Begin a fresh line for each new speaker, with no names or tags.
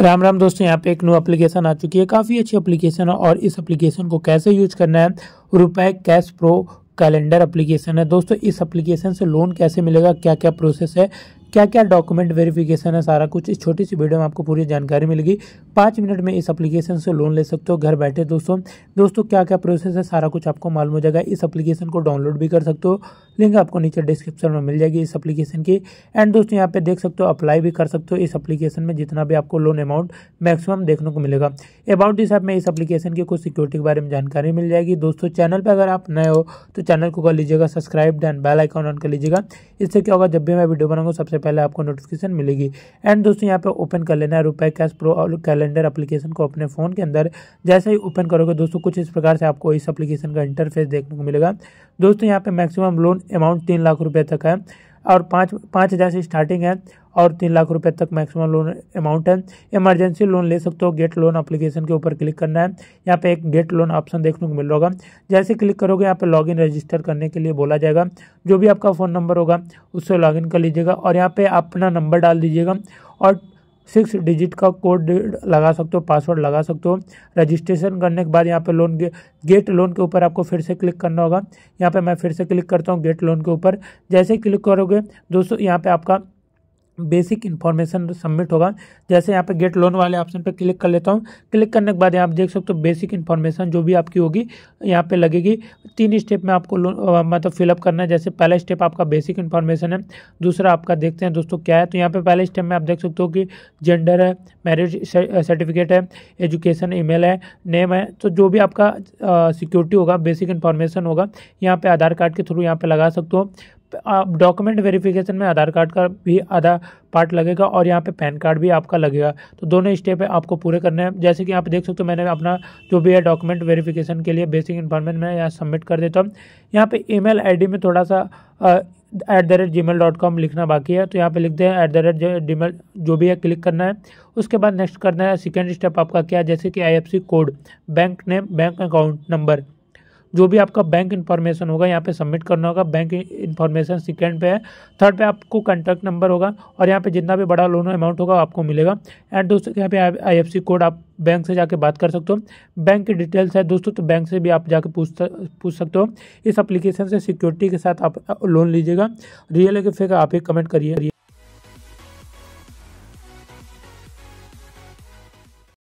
राम राम दोस्तों यहाँ पे एक न्यू एप्लीकेशन आ चुकी है काफ़ी अच्छी एप्लीकेशन है और इस एप्लीकेशन को कैसे यूज करना है रुपए कैश प्रो कैलेंडर एप्लीकेशन है दोस्तों इस एप्लीकेशन से लोन कैसे मिलेगा क्या क्या प्रोसेस है क्या क्या डॉक्यूमेंट वेरिफिकेशन है सारा कुछ इस छोटी सी वीडियो में आपको पूरी जानकारी मिलेगी पाँच मिनट में इस एप्लीकेशन से लोन ले सकते हो घर बैठे दोस्तों दोस्तों क्या क्या प्रोसेस है सारा कुछ आपको मालूम हो जाएगा इस एप्लीकेशन को डाउनलोड भी कर सकते हो लिंक आपको नीचे डिस्क्रिप्शन में मिल जाएगी इस अप्लीकेशन की एंड दोस्तों यहाँ पे देख सकते हो अप्लाई भी कर सकते हो इस अप्लीकेशन में जितना भी आपको लोन अमाउंट मैक्सिमम देखने को मिलेगा अबाउट दिस ऐप में इस अप्लीकेशन की कुछ सिक्योरिटी के बारे में जानकारी मिल जाएगी दोस्तों चैनल पर अगर आप नए हो तो चैनल को कर लीजिएगा subscribe and bell icon on कर लीजिएगा इससे क्या होगा जब भी मैं वीडियो बनाऊंगा सबसे सबसे पहले आपको नोटिफिकेशन मिलेगी एंड दोस्तों यहाँ पे ओपन कर लेना है रुपए कैश प्रो और कैलेंडर एप्लीकेशन को अपने फ़ोन के अंदर जैसे ही ओपन करोगे दोस्तों कुछ इस प्रकार से आपको इस एप्लीकेशन का इंटरफेस देखने को मिलेगा दोस्तों यहाँ पे मैक्सिमम लोन अमाउंट तीन लाख रुपये तक है और पाँच पाँच हज़ार से स्टार्टिंग है और तीन लाख रुपए तक मैक्सिमम लोन अमाउंट है इमरजेंसी लोन ले सकते हो गेट लोन एप्लीकेशन के ऊपर क्लिक करना है यहाँ पे एक गेट लोन ऑप्शन देखने को मिल रहा होगा जैसे क्लिक करोगे यहाँ पे लॉगिन रजिस्टर करने के लिए बोला जाएगा जो भी आपका फ़ोन नंबर होगा उससे लॉगिन कर लीजिएगा और यहाँ पर अपना नंबर डाल दीजिएगा और सिक्स डिजिट का कोड लगा सकते हो पासवर्ड लगा सकते हो रजिस्ट्रेशन करने के बाद यहाँ पे लोन गेट लोन के ऊपर आपको फिर से क्लिक करना होगा यहाँ पे मैं फिर से क्लिक करता हूँ गेट लोन के ऊपर जैसे क्लिक करोगे दोस्तों यहाँ पे आपका बेसिक इन्फॉर्मेशन सबमिट होगा जैसे यहाँ पे गेट लोन वाले ऑप्शन पे क्लिक कर लेता हूँ क्लिक करने के बाद यहाँ आप देख सकते हो बेसिक इन्फॉर्मेशन जो भी आपकी होगी यहाँ पे लगेगी तीन स्टेप में आपको लोन मतलब फिलअप करना है जैसे पहला स्टेप आपका बेसिक इन्फॉर्मेशन है दूसरा आपका देखते हैं दोस्तों क्या है तो यहाँ पर पहले स्टेप में आप देख सकते हो कि जेंडर है मैरिज सर्टिफिकेट है एजुकेशन ईमेल है नेम है तो जो भी आपका सिक्योरिटी होगा बेसिक इन्फॉर्मेशन होगा यहाँ पर आधार कार्ड के थ्रू यहाँ पर लगा सकते हो डॉक्यूमेंट वेरिफिकेशन में आधार कार्ड का भी आधा पार्ट लगेगा और यहाँ पे पैन कार्ड भी आपका लगेगा तो दोनों स्टेप आपको पूरे करने हैं जैसे कि आप देख सकते हो मैंने अपना जो भी है डॉक्यूमेंट वेरिफिकेशन के लिए बेसिक इन्फॉर्मेशन मैं यहाँ सबमिट कर देता हूँ यहाँ पे ईमेल आईडी में थोड़ा सा at the rate gmail dot com लिखना बाकी है तो यहाँ पे लिखते हैं at the rate gmail जो भी है क्लिक करना है उसके बाद नेक्स्ट करना है सेकेंड स्टेप आपका क्या है जैसे कि I F C code bank name bank account number जो भी आपका बैंक इन्फॉर्मेशन होगा यहाँ पे सबमिट करना होगा बैंक इन्फॉर्मेशन सेकेंड पे है थर्ड पे आपको कॉन्टैक्ट नंबर होगा और यहाँ पे जितना भी बड़ा लोन अमाउंट होगा आपको मिलेगा एंड दोस्तों यहाँ पे आई कोड आप बैंक से जाके बात कर सकते हो बैंक की डिटेल्स है दोस्तों तो बैंक से भी आप जाके पूछ पूछ सकते हो इस अप्लीकेशन से सिक्योरिटी के साथ आप लोन लीजिएगा रियल के फेक आप ही कमेंट करिए